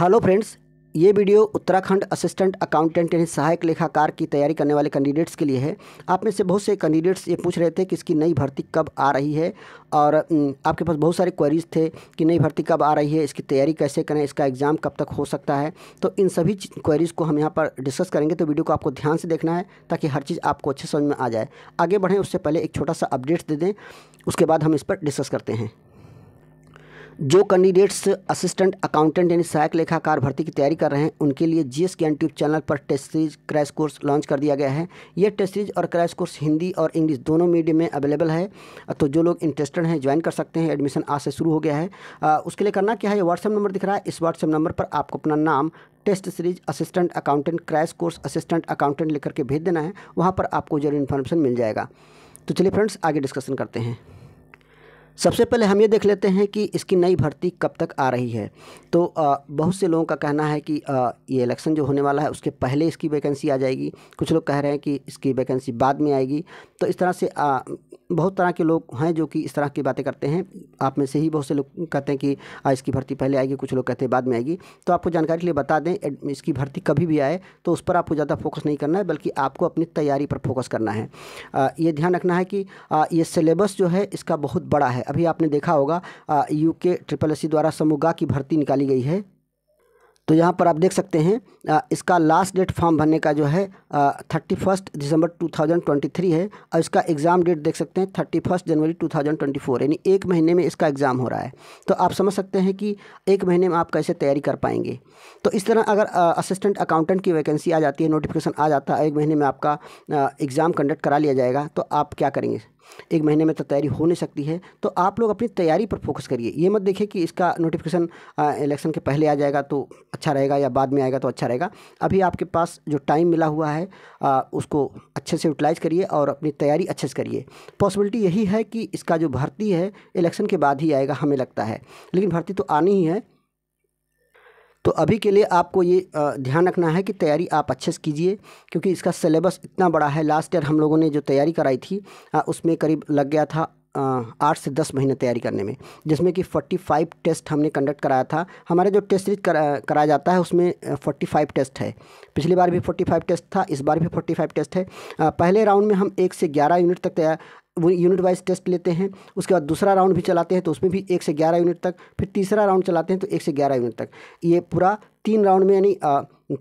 hello friends ये video Uttarakhand assistant accountant यानी सहायक लेखाकार की तैयारी करने वाले कैंडिडेट्स के लिए है आप में से बहुत से कैंडिडेट्स ये पूछ रहे थे कि इसकी नई भर्ती कब आ रही है और आपके पास बहुत सारे क्वेरीज थे कि नई भर्ती कब आ रही है इसकी तैयारी कैसे करें इसका एग्ज़ाम कब तक हो सकता है तो इन सभी क्वेरीज़ को हम यहाँ पर डिस्कस करेंगे तो वीडियो को आपको ध्यान से देखना है ताकि हर चीज़ आपको अच्छे समझ में आ जाए आगे बढ़ें उससे पहले एक छोटा सा अपडेट्स दे दें उसके बाद हम इस पर डिस्कस करते हैं जो कैंडिडेट्स असिस्टेंट अकाउंटेंट यानी सहायक लेखाकार भर्ती की तैयारी कर रहे हैं उनके लिए एस के ट्यूब चैनल पर test series crash course launch कर दिया गया है ये टेस्ट सीरीज और क्रैश कोर्स हिंदी और इंग्लिश दोनों मीडियम में अवेलेबल है तो जो लोग इंटरेस्टेड हैं ज्वाइन कर सकते हैं एडमिशन आज से शुरू हो गया है आ, उसके लिए करना क्या है ये व्हाट्सअप नंबर दिख रहा है इस व्हाट्सअप नंबर पर आपको अपना नाम test series assistant accountant crash course assistant accountant लिख करके भेज देना है वहाँ पर आपको जरूर इन्फॉर्मेशन मिल जाएगा तो चलिए फ्रेंड्स आगे डिस्कशन करते हैं सबसे पहले हम ये देख लेते हैं कि इसकी नई भर्ती कब तक आ रही है तो बहुत से लोगों का कहना है कि ये इलेक्शन जो होने वाला है उसके पहले इसकी वैकेंसी आ जाएगी कुछ लोग कह रहे हैं कि इसकी वैकेंसी बाद में आएगी तो इस तरह से बहुत तरह के लोग हैं जो कि इस तरह की बातें करते हैं आप में से ही बहुत से लोग कहते हैं कि हाँ, इसकी भर्ती पहले आएगी कुछ लोग कहते हैं बाद में आएगी तो आपको जानकारी के लिए बता दें इसकी भर्ती कभी भी आए तो उस पर आपको ज़्यादा फोकस नहीं करना है बल्कि आपको अपनी तैयारी पर फोकस करना है ये ध्यान रखना है कि ये सिलेबस जो है इसका बहुत बड़ा है अभी आपने देखा होगा यू के ट्रिपल एस द्वारा समुगा की भर्ती निकाली गई है तो यहाँ पर आप देख सकते हैं इसका लास्ट डेट फॉर्म भरने का जो है thirty first December two thousand twenty three है और इसका एग्ज़ाम डेट देख सकते हैं thirty first January two thousand twenty four यानी एक महीने में इसका एग्ज़ाम हो रहा है तो आप समझ सकते हैं कि एक महीने में आप कैसे तैयारी कर पाएंगे तो इस तरह अगर असिस्टेंट अकाउंटेंट की वैकेंसी आ जाती है नोटिफिकेशन आ जाता है एक महीने में आपका एग्ज़ाम कंडक्ट करा लिया जाएगा तो आप क्या करेंगे एक महीने में तो तैयारी हो नहीं सकती है तो आप लोग अपनी तैयारी पर फोकस करिए ये मत देखिए कि इसका नोटिफिकेशन इलेक्शन के पहले आ जाएगा तो अच्छा रहेगा या बाद में आएगा तो अच्छा रहेगा अभी आपके पास जो टाइम मिला हुआ है आ, उसको अच्छे से यूटिलाइज करिए और अपनी तैयारी अच्छे से करिए पॉसिबिलिटी यही है कि इसका जो भर्ती है इलेक्शन के बाद ही आएगा हमें लगता है लेकिन भर्ती तो आनी ही है तो अभी के लिए आपको ये ध्यान रखना है कि तैयारी आप अच्छे से कीजिए क्योंकि इसका सिलेबस इतना बड़ा है लास्ट ईयर हम लोगों ने जो तैयारी कराई थी उसमें करीब लग गया था आठ से दस महीने तैयारी करने में जिसमें कि फोर्टी फाइव टेस्ट हमने कंडक्ट कराया था हमारे जो टेस्ट सीरीज करा, कराया जाता है उसमें फोर्टी फाइव टेस्ट है पिछली बार भी फोर्टी फाइव टेस्ट था इस बार भी फोर्टी फाइव टेस्ट है पहले राउंड में हम एक से ग्यारह यूनिट तक वो यूनिट वाइज टेस्ट लेते हैं उसके बाद दूसरा राउंड भी चलाते हैं तो उसमें भी एक से ग्यारह यूनिट तक फिर तीसरा राउंड चलाते हैं तो एक से ग्यारह यूनिट तक ये पूरा तीन राउंड में यानी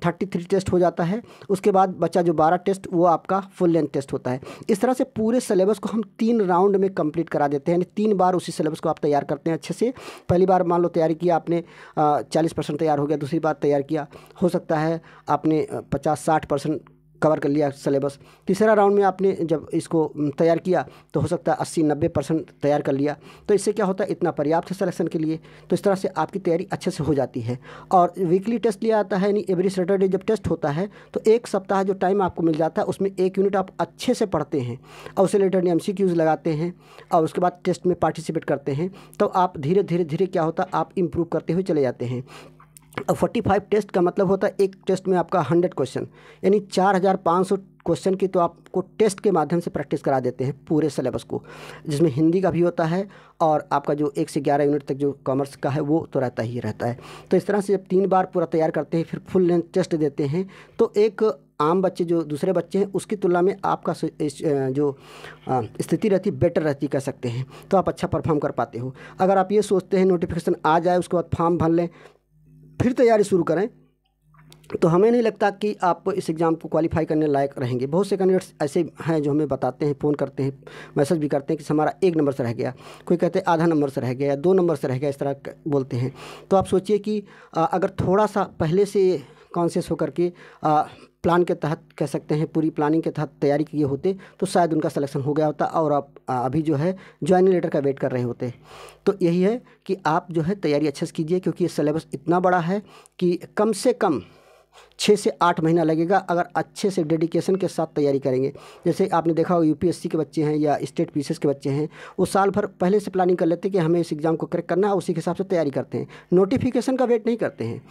थर्टी थ्री टेस्ट हो जाता है उसके बाद बच्चा जो बारह टेस्ट वो आपका फुल लेंथ टेस्ट होता है इस तरह से पूरे सिलेबस को हम तीन राउंड में कंप्लीट करा देते हैं यानी तीन बार उसी सिलेबस को आप तैयार करते हैं अच्छे से पहली बार मान लो तैयारी किया आपने चालीस परसेंट तैयार हो गया दूसरी बार तैयार किया हो सकता है आपने पचास साठ परसेंट कवर कर लिया सिलेबस तीसरा राउंड में आपने जब इसको तैयार किया तो हो सकता है अस्सी नब्बे परसेंट तैयार कर लिया तो इससे क्या होता है इतना पर्याप्त है सलेक्शन के लिए तो इस तरह से आपकी तैयारी अच्छे से हो जाती है और वीकली टेस्ट लिया जाता है यानी एवरी सैटरडे जब टेस्ट होता है तो एक सप्ताह जो टाइम आपको मिल जाता है उसमें एक यूनिट आप अच्छे से पढ़ते हैं और उससे रिलेटेड एम लगाते हैं और उसके बाद टेस्ट में पार्टिसिपेट करते हैं तो आप धीरे धीरे धीरे क्या होता है आप इम्प्रूव करते हुए चले जाते हैं फोर्टी फाइव टेस्ट का मतलब होता है एक टेस्ट में आपका हंड्रेड क्वेश्चन यानी चार हज़ार पाँच सौ क्वेश्चन की तो आपको टेस्ट के माध्यम से प्रैक्टिस करा देते हैं पूरे सिलेबस को जिसमें हिंदी का भी होता है और आपका जो एक से ग्यारह यूनिट तक जो कॉमर्स का है वो तो रहता ही रहता है तो इस तरह से जब तीन बार पूरा तैयार करते हैं फिर फुल लेंथ टेस्ट देते हैं तो एक आम बच्चे जो दूसरे बच्चे हैं उसकी तुलना में आपका जो स्थिति रहती बेटर रहती कह सकते हैं तो आप अच्छा परफॉर्म कर पाते हो अगर आप ये सोचते हैं नोटिफिकेशन आ जाए उसके बाद फॉर्म भर लें फिर तैयारी शुरू करें तो हमें नहीं लगता कि आप इस एग्ज़ाम को क्वालिफाई करने लायक रहेंगे बहुत से कैंडिडेट्स ऐसे हैं जो हमें बताते हैं फ़ोन करते हैं मैसेज भी करते हैं कि हमारा एक नंबर से रह गया कोई कहते हैं आधा नंबर से रह गया या दो नंबर से रह गया इस तरह बोलते हैं तो आप सोचिए कि अगर थोड़ा सा पहले से कॉन्शियस होकर के प्लान के तहत कह सकते हैं पूरी प्लानिंग के तहत तैयारी किए होते तो शायद उनका सिलेक्शन हो गया होता और आप अभी जो है ज्वाइनिंग लेटर का वेट कर रहे होते तो यही है कि आप जो है तैयारी अच्छे से कीजिए क्योंकि ये सिलेबस इतना बड़ा है कि कम से कम छः से आठ महीना लगेगा अगर अच्छे से डेडिकेशन के साथ तैयारी करेंगे जैसे आपने देखा होगा यूपीएससी के बच्चे हैं या स्टेट पीसेस के बच्चे हैं वो साल भर पहले से प्लानिंग कर लेते हैं कि हमें इस एग्ज़ाम को क्रैक करना है उसी के हिसाब से तैयारी करते हैं नोटिफिकेशन का वेट नहीं करते हैं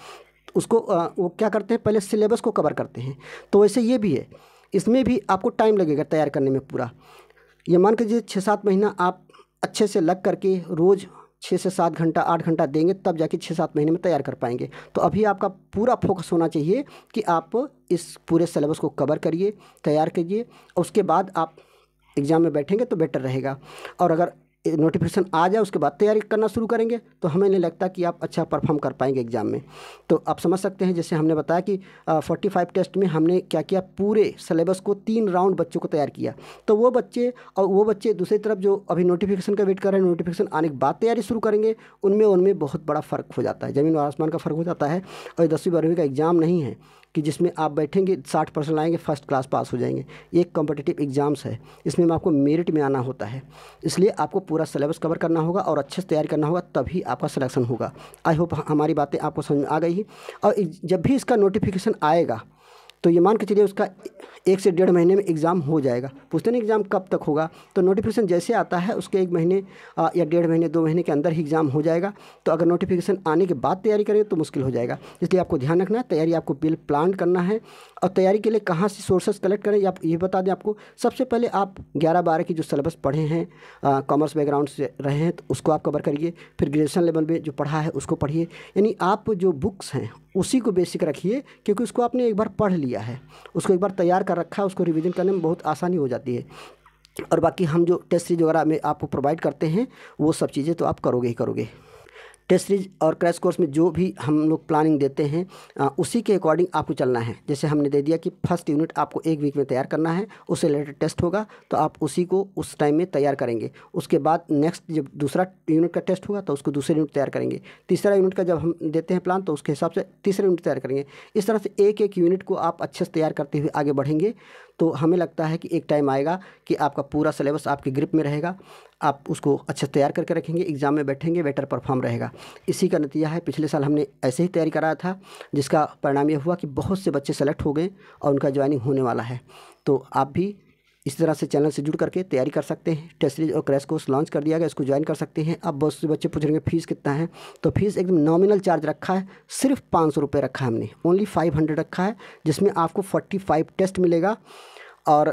उसको आ, वो क्या करते हैं पहले सिलेबस को कवर करते हैं तो वैसे ये भी है इसमें भी आपको टाइम लगेगा तैयार करने में पूरा ये मान कीजिए छः सात महीना आप अच्छे से लग करके रोज़ छः से सात घंटा आठ घंटा देंगे तब जाके छः सात महीने में तैयार कर पाएंगे तो अभी आपका पूरा फोकस होना चाहिए कि आप इस पूरे सिलेबस को कवर करिए तैयार करिए उसके बाद आप एग्ज़ाम में बैठेंगे तो बेटर रहेगा और अगर नोटिफिकेशन आ जाए उसके बाद तैयारी करना शुरू करेंगे तो हमें नहीं लगता कि आप अच्छा परफॉर्म कर पाएंगे एग्ज़ाम में तो आप समझ सकते हैं जैसे हमने बताया कि फोर्टी फाइव टेस्ट में हमने क्या किया पूरे सिलेबस को तीन राउंड बच्चों को तैयार किया तो वो बच्चे और वो बच्चे दूसरी तरफ जो अभी नोटिफिकेशन का वेट कर रहे हैं नोटिफिकेशन आने के बाद तैयारी शुरू करेंगे उनमें उनमें बहुत बड़ा फ़र्क हो जाता है ज़मीन और आसमान का फ़र्क हो जाता है और दसवीं बारहवीं का एग्ज़ाम नहीं है कि जिसमें आप बैठेंगे साठ परसेंट लाएंगे फर्स्ट क्लास पास हो जाएंगे ये कॉम्पिटेटिव एग्ज़ाम्स है इसमें आपको मेरिट में आना होता है इसलिए आपको पूरा सिलेबस कवर करना होगा और अच्छे से तैयारी करना होगा तभी आपका सिलेक्शन होगा आई होप हमारी बातें आपको समझ में आ गई और जब भी इसका नोटिफिकेशन आएगा तो ये मान के चलिए उसका एक से डेढ़ महीने में एग्ज़ाम हो जाएगा पूछते हैं एग्ज़ाम कब तक होगा तो नोटिफिकेशन जैसे आता है उसके एक महीने या डेढ़ महीने दो महीने के अंदर ही एग्ज़ाम हो जाएगा तो अगर नोटिफिकेशन आने के बाद तैयारी करें तो मुश्किल हो जाएगा इसलिए आपको ध्यान रखना है तैयारी आपको बिल प्लान करना है और तैयारी के लिए कहाँ से सोर्सेज कलेक्ट करें या ये बता दें आपको सबसे पहले आप ग्यारह बारह की जो सिलेबस पढ़े हैं कॉमर्स बैकग्राउंड से रहे हैं तो उसको आप कवर करिए फिर ग्रेजुएसन लेवल में जो पढ़ा है उसको पढ़िए यानी आप जो बुक्स हैं उसी को बेसिक रखिए क्योंकि उसको आपने एक बार पढ़ लिया दिया है उसको एक बार तैयार कर रखा है उसको रिविज़न करने में बहुत आसानी हो जाती है और बाकी हम जो टेस्ट सीरीज वगैरह में आपको प्रोवाइड करते हैं वो सब चीज़ें तो आप करोगे ही करोगे टेस्ट सीरीज और क्रैश कोर्स में जो भी हम लोग प्लानिंग देते हैं आ, उसी के अकॉर्डिंग आपको चलना है जैसे हमने दे दिया कि फर्स्ट यूनिट आपको एक वीक में तैयार करना है उससे रिलेटेड टेस्ट होगा तो आप उसी को उस टाइम में तैयार करेंगे उसके बाद नेक्स्ट जब दूसरा यूनिट का टेस्ट होगा तो उसको दूसरे यूनिट तैयार करेंगे तीसरा यूनिट का जब हम देते हैं प्लान तो उसके हिसाब से तीसरा यूनिट तैयार करेंगे इस तरह से एक एक यूनिट को आप अच्छे से तैयार करते हुए आगे बढ़ेंगे तो हमें लगता है कि एक टाइम आएगा कि आपका पूरा सिलेबस आपके ग्रिप में रहेगा आप उसको अच्छे तैयार करके रखेंगे एग्ज़ाम में बैठेंगे बेटर परफॉर्म रहेगा इसी का नतीजा है पिछले साल हमने ऐसे ही तैयारी कराया था जिसका परिणाम यह हुआ कि बहुत से बच्चे सेलेक्ट हो गए और उनका ज्वाइनिंग होने वाला है तो आप भी इस तरह से चैनल से जुड़ करके तैयारी कर सकते हैं टेस्ट सीरीज और क्रैश कोर्स लॉन्च कर दिया गया इसको ज्वाइन कर सकते हैं अब बहुत से बच्चे पूछ रहे हैं फीस कितना है तो फीस एकदम नॉमिनल चार्ज रखा है सिर्फ पाँच सौ रुपये रखा है हमने ओनली फाइव हंड्रेड रखा है जिसमें आपको फोर्टी फाइव टेस्ट मिलेगा और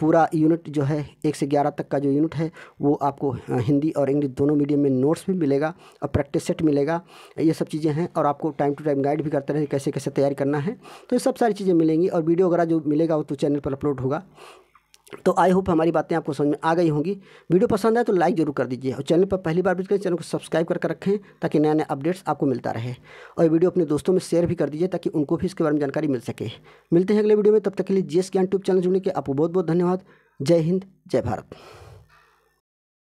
पूरा यूनिट जो है एक से ग्यारह तक का जो यूनिट है वो आपको हिंदी और इंग्लिश दोनों मीडियम में नोट्स भी मिलेगा और प्रैक्टिस सेट मिलेगा ये सब चीज़ें हैं और आपको टाइम टू टाइम गाइड भी करते रहे कैसे कैसे तैयारी करना है तो ये सब सारी चीज़ें मिलेंगी और वीडियो वगैरह जो मिलेगा वो तो चैनल पर अपलोड होगा तो आई होप हमारी बातें आपको समझ में आ गई होंगी वीडियो पसंद आए तो लाइक जरूर कर दीजिए और चैनल पर पहली बार भी करें चैनल को सब्सक्राइब करके रखें ताकि नया नया अपडेट्स आपको मिलता रहे और वीडियो अपने दोस्तों में शेयर भी कर दीजिए ताकि उनको भी इसके बारे में जानकारी मिल सके मिलते हैं अगले वीडियो में तब तक के लिए G S Gyan tube channel जुड़ने के आपको बहुत बहुत धन्यवाद जय हिंद जय भारत